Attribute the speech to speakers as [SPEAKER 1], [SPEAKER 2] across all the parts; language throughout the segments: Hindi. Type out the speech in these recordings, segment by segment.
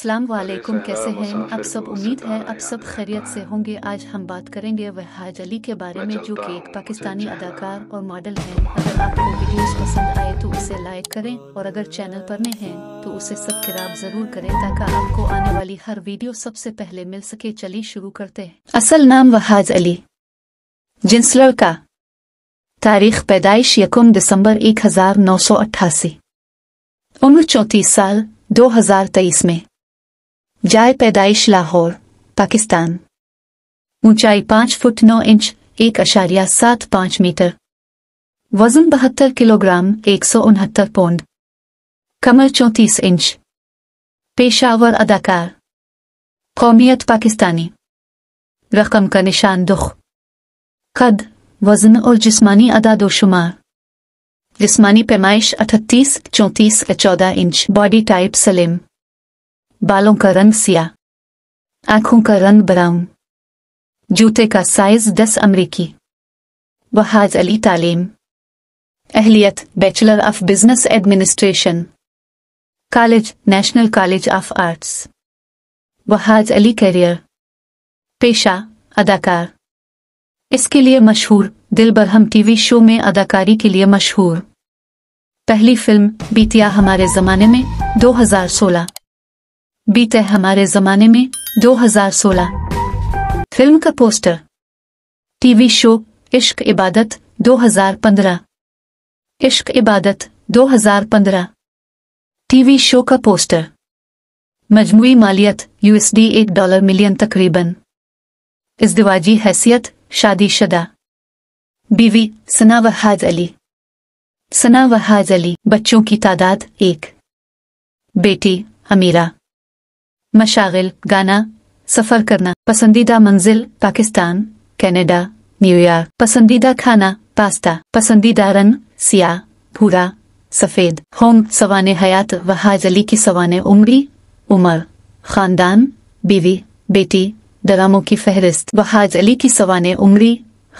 [SPEAKER 1] सलाम वालेकुम कैसे हैं आप सब उम्मीद है आप सब खैरियत से होंगे आज हम बात करेंगे वहाज अली के बारे में जो कि एक पाकिस्तानी अदाकार और मॉडल हैं अगर आपको वीडियोस पसंद आए तो उसे लाइक करें और अगर चैनल पर नए हैं तो उसे सब्सक्राइब जरूर करें ताकि आपको आने वाली हर वीडियो सबसे पहले मिल सके चली शुरू करते हैं असल नाम वहाज अली जिन्स का तारीख पैदाइश यकुम दिसंबर एक हजार नौ सौ अट्ठासी उम्र चौंतीस साल दो हजार तेईस में जाय पैदाइश लाहौर पाकिस्तान ऊंचाई पांच फुट नौ इंच एक अशारिया सात पांच मीटर वजन बहत्तर किलोग्राम एक सौ उनहत्तर पौंड कमर चौंतीस इंच पेशावर अदाकार कौमियत पाकिस्तानी रकम का निशान दुख कद वजन और जिस्मानी अदादोशुमार जिस्मानी पैमाइश अठतीस चौंतीस चौदह इंच बॉडी टाइप सलेम बालों का रंग सिया आंखों का रंग ब्राउन जूते का साइज दस अमरीकी वहाज अली तालीम अहलियत bachelor of business administration college national college of arts Wahaj Ali career पेशा अदाकार इसके लिए मशहूर दिल बरहम टीवी शो में अदाकारी के लिए मशहूर पहली फिल्म बीतिया हमारे जमाने में 2016 बीते हमारे जमाने में 2016 फिल्म का पोस्टर टीवी शो इश्क इबादत 2015 इश्क इबादत 2015 टीवी शो का पोस्टर मजमू मालियत यूएसडी एक डॉलर मिलियन तकरीबन इजदवाजी हैसियत शादी शदा बीवी सना वहाज अली सना वहाज अली बच्चों की तादाद एक बेटी अमीरा मशागिल गाना सफर करना पसंदीदा मंजिल पाकिस्तान कनाडा न्यूयॉर्क पसंदीदा खाना पास्ता पसंदीदा रन सिया भूरा सफेद होम सवान हयात व हाजली की सवान उम्री उमर खानदान बीवी बेटी डरामों की फहरिस्त व अली की सवान उम्री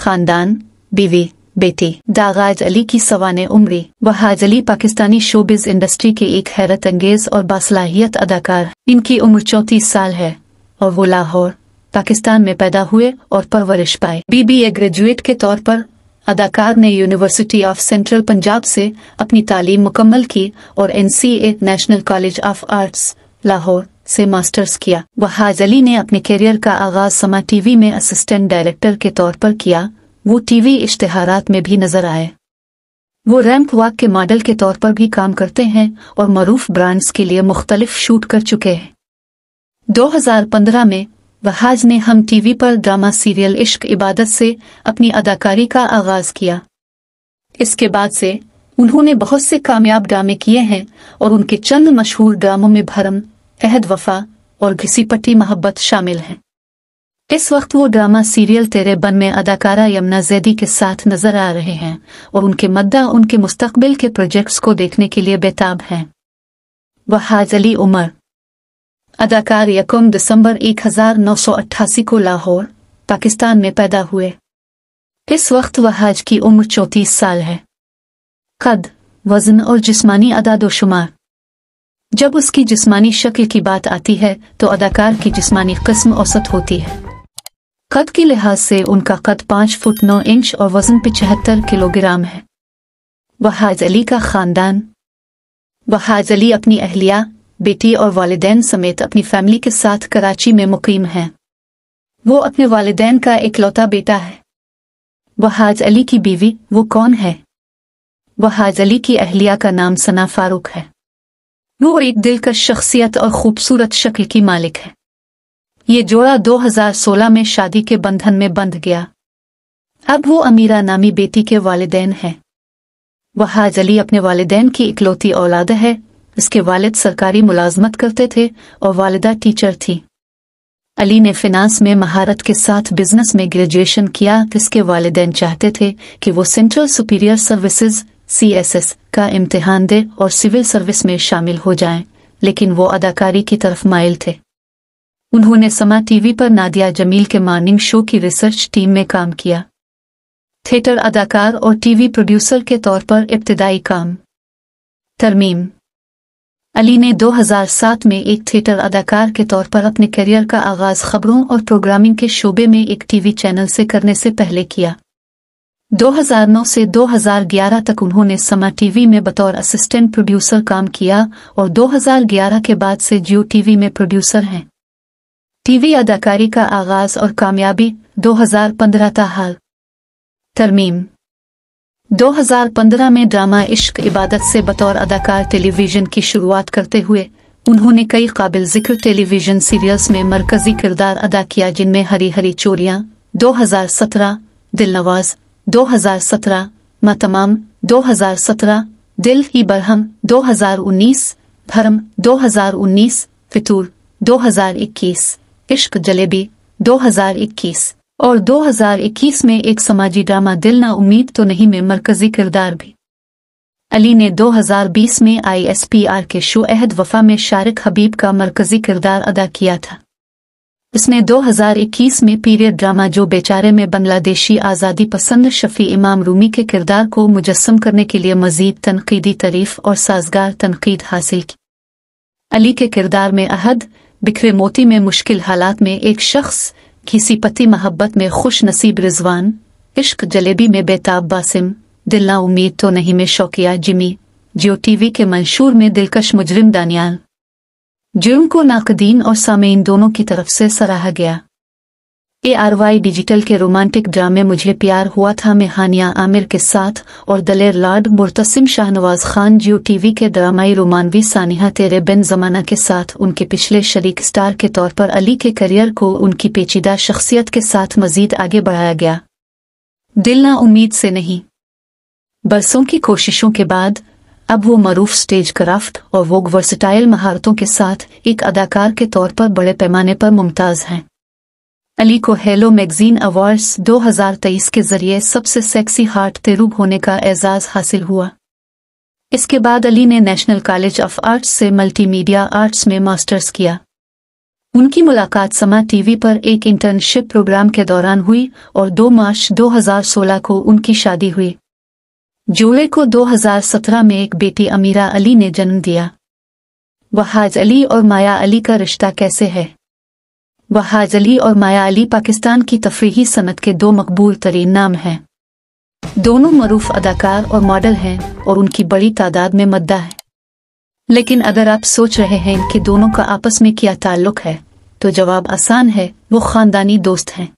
[SPEAKER 1] खानदान बीवी बेटी दागाज अली की सवान उम्र वहाज अली पाकिस्तानी शोबिज इंडस्ट्री के एक हैरत अंगेज और बासलाहियत अदाकार इनकी उम्र चौंतीस साल है और वो लाहौर पाकिस्तान में पैदा हुए और परवरिश पाए बीबीए ग्रेजुएट के तौर पर अदाकार ने यूनिवर्सिटी ऑफ सेंट्रल पंजाब से अपनी तालीम मुकम्मल की और NCA national college of arts Lahore से मास्टर्स किया वहाज अली ने अपने करियर का आगाज समा टीवी में असिस्टेंट डायरेक्टर के तौर पर किया वो टीवी इश्तेहारात में भी नजर आए वो रैम्प वॉक के मॉडल के तौर पर भी काम करते हैं और मरूफ ब्रांड्स के लिए मुख्तलिफ शूट कर चुके हैं 2015 में वहाज ने हम टीवी पर ड्रामा सीरियल इश्क इबादत से अपनी अदाकारी का आगाज किया इसके बाद से उन्होंने बहुत से कामयाब ड्रामे किए हैं और उनके चंद मशहूर ड्रामों में भरम अहद वफा और घिसीपट्टी मोहब्बत शामिल हैं इस वक्त वो ड्रामा सीरियल तेरे बन में अदाकारा यमुना जैदी के साथ नजर आ रहे हैं और उनके मद्दा उनके मुस्तकबिल के प्रोजेक्ट्स को देखने के लिए बेताब हैं वहाज अली उमर अदाकार यकुम दिसंबर 1988 को लाहौर पाकिस्तान में पैदा हुए इस वक्त वहाज की उम्र चौंतीस साल है कद वजन और जिस्मानी अदादोशुमार जब उसकी जिस्मानी शक्ल की बात आती है तो अदाकार की जिस्मानी कस्म औसत होती है कद के लिहाज से उनका कद पाँच फुट नौ इंच और वजन पिचहत्तर किलोग्राम है वहाज अली का खानदान वहाज अली अपनी अहलिया बेटी और वालदेन समेत अपनी फैमिली के साथ कराची में मुकीम है वो अपने वालदेन का इकलौता बेटा है वहाज अली की बीवी वो कौन है वहाज अली की अहलिया का नाम सना फारूक है वो एक दिलकश शख्सियत और खूबसूरत शक्ल की मालिक है ये जोड़ा 2016 में शादी के बंधन में बंध गया अब वो अमीरा नामी बेटी के वालदेन हैं वह हाजली अपने वालदेन की इकलौती औलाद है इसके वालिद सरकारी मुलाजमत करते थे और वालदा टीचर थी अली ने फिनांस में महारत के साथ बिजनेस में ग्रेजुएशन किया जिसके वालदेन चाहते थे कि वो सेंट्रल सुपीरियर सर्विसेज सीएसएस का इम्तिहान दे और सिविल सर्विस में शामिल हो जाएं, लेकिन वो अदाकारी की तरफ माइल थे उन्होंने समा टीवी पर नादिया जमील के मॉर्निंग शो की रिसर्च टीम में काम किया थिएटर अदाकार और टीवी प्रोड्यूसर के तौर पर इब्तदाई काम तरमीम अली ने 2007 में एक थिएटर अदाकार के तौर पर अपने करियर का आगाज खबरों और प्रोग्रामिंग के शोबे में एक टीवी चैनल से करने से पहले किया 2009 से 2011 तक उन्होंने समा टीवी में बतौर असिस्टेंट प्रोड्यूसर काम किया और 2011 के बाद से जियो टीवी में प्रोड्यूसर हैं टीवी अदाकारी का आगाज और कामयाबी 2015 का हाल तरमीम 2015 में ड्रामा इश्क इबादत से बतौर अदाकार टेलीविजन की शुरुआत करते हुए उन्होंने कई काबिल जिक्र टेलीविजन सीरियल्स में मरकजी किरदार अदा किया जिनमें हरी हरी चोरियां 2017, दिलनवाज सत्रह मतमाम सत्रह दिल ही बरहम दो हजार उन्नीस भरम उन्नीस फितूर इक्कीस इश्क जलेबी 2021 और 2021 में एक समाजी ड्रामा दिल ना उम्मीद तो नहीं में मरकजी किरदार भी अली ने 2020 में आईएसपीआर के शो अहद वफा में शारिक हबीब का मरकजी किरदार अदा किया था इसने 2021 में पीरियड ड्रामा जो बेचारे में बांग्लादेशी आज़ादी पसंद शफी इमाम रूमी के किरदार को मुजस्म करने के लिए मजीद तनकीदी तरीफ और साजगार तनकीद हासिल की अली के किरदार में अहद बिखरे मोती में मुश्किल हालात में एक शख्स किसी पति मोहब्बत में खुश नसीब रिजवान इश्क जलेबी में बेताब बासिम दिलना उम्मीद तो नहीं में शौकिया जिमी जियो टीवी के मंशूर में दिलकश मुजरिम दानियाल जुर्म को नाकदीन और सामेन दोनों की तरफ से सराहा गया ए आर वाई डिजिटल के रोमांटिक ड्रामे मुझे प्यार हुआ था में हानिया आमिर के साथ और दलेर लाड मुर्तसिम शाहनवाज खान जियो टीवी के ड्रामाई रोमानवी सानिहा तेरे बिन जमाना के साथ उनके पिछले शरीक स्टार के तौर पर अली के करियर को उनकी पेचीदा शख्सियत के साथ मजीद आगे बढ़ाया गया दिल ना उम्मीद से नहीं बरसों की कोशिशों के बाद अब वो मरूफ स्टेज क्राफ्ट और वोग वर्सटाइल महारतों के साथ एक अदाकार के तौर पर बड़े पैमाने पर मुमताज़ हैं अली को हेलो मैगजीन अवार्ड्स 2023 के जरिए सबसे सेक्सी हार्ट तेरूब होने का एजाज हासिल हुआ इसके बाद अली ने नेशनल कॉलेज ऑफ आर्ट्स से मल्टीमीडिया आर्ट्स में मास्टर्स किया उनकी मुलाकात समा टीवी पर एक इंटर्नशिप प्रोग्राम के दौरान हुई और 2 मार्च 2016 को उनकी शादी हुई जुलाई को 2017 में एक बेटी अमीरा अली ने जन्म दिया वहाज अली और माया अली का रिश्ता कैसे है वहाजली और मायाली पाकिस्तान की तफरी सनत के दो मकबूल तरीन नाम हैं दोनों मरूफ अदाकार और मॉडल हैं और उनकी बड़ी तादाद में मद्दा है लेकिन अगर आप सोच रहे हैं कि दोनों का आपस में क्या ताल्लुक है तो जवाब आसान है वो खानदानी दोस्त हैं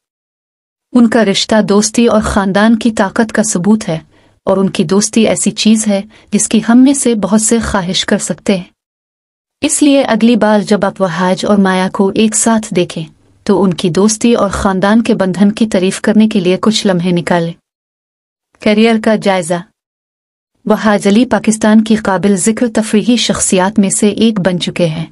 [SPEAKER 1] उनका रिश्ता दोस्ती और खानदान की ताकत का सबूत है और उनकी दोस्ती ऐसी चीज़ है जिसकी हम में से बहुत से ख्वाहिश कर सकते हैं इसलिए अगली बार जब आप वहाज और माया को एक साथ देखें तो उनकी दोस्ती और खानदान के बंधन की तारीफ करने के लिए कुछ लम्हे निकालें करियर का जायजा वहाज अली पाकिस्तान की काबिल जिक्र तफरी शख्सियात में से एक बन चुके हैं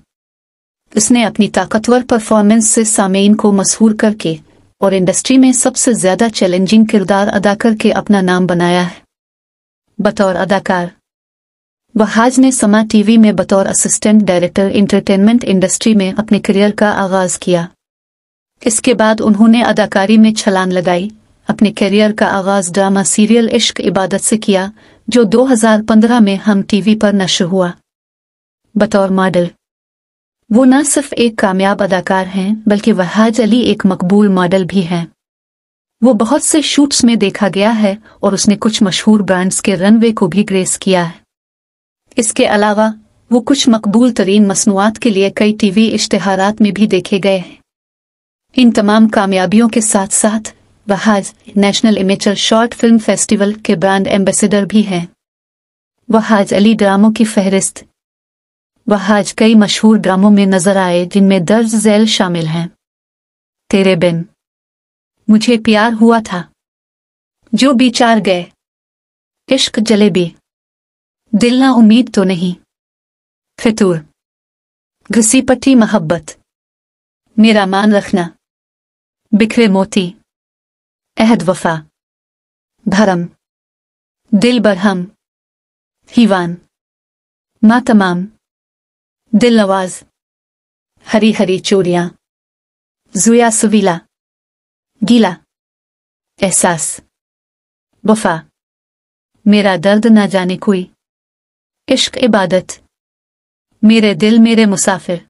[SPEAKER 1] उसने अपनी ताकतवर परफॉर्मेंस से सामेन को मशहूर करके और इंडस्ट्री में सबसे ज्यादा चैलेंजिंग किरदार अदा करके अपना नाम बनाया है बतौर अदाकार वहाज ने समा टीवी में बतौर असिस्टेंट डायरेक्टर इंटरटेनमेंट इंडस्ट्री में अपने करियर का आगाज किया इसके बाद उन्होंने अदाकारी में छलान लगाई अपने करियर का आगाज ड्रामा सीरियल इश्क इबादत से किया जो 2015 में हम टीवी पर नशर हुआ बतौर मॉडल वो न सिर्फ एक कामयाब अदाकार हैं बल्कि वहाज अली एक मकबूल मॉडल भी हैं वो बहुत से शूट्स में देखा गया है और उसने कुछ मशहूर ब्रांड्स के रनवे को भी ग्रेस किया है इसके अलावा वो कुछ मकबूल तरीन मसनूआत के लिए कई टीवी इश्तहार में भी देखे गए हैं इन तमाम कामयाबियों के साथ साथ Wahaj national amateur short film festival के ब्रांड एम्बेसडर भी हैं वहाज अली ड्रामों की फहरिस्त वहाज कई मशहूर ड्रामों में नजर आए जिनमें दर्ज जैल शामिल हैं तेरे बिन मुझे प्यार हुआ था जो बिचार गए इश्क जलेबी दिलना उम्मीद तो नहीं फितूर घसी पट्टी मोहब्बत मेरा मान रखना बिखरे मोती अहद वफा भरम दिल बरहम हीवान तमाम दिल नवाज हरी हरी चोरियां जुया सुवीला गीला एहसास वफा मेरा दर्द ना जाने कोई इश्क इबादत मेरे दिल मेरे मुसाफिर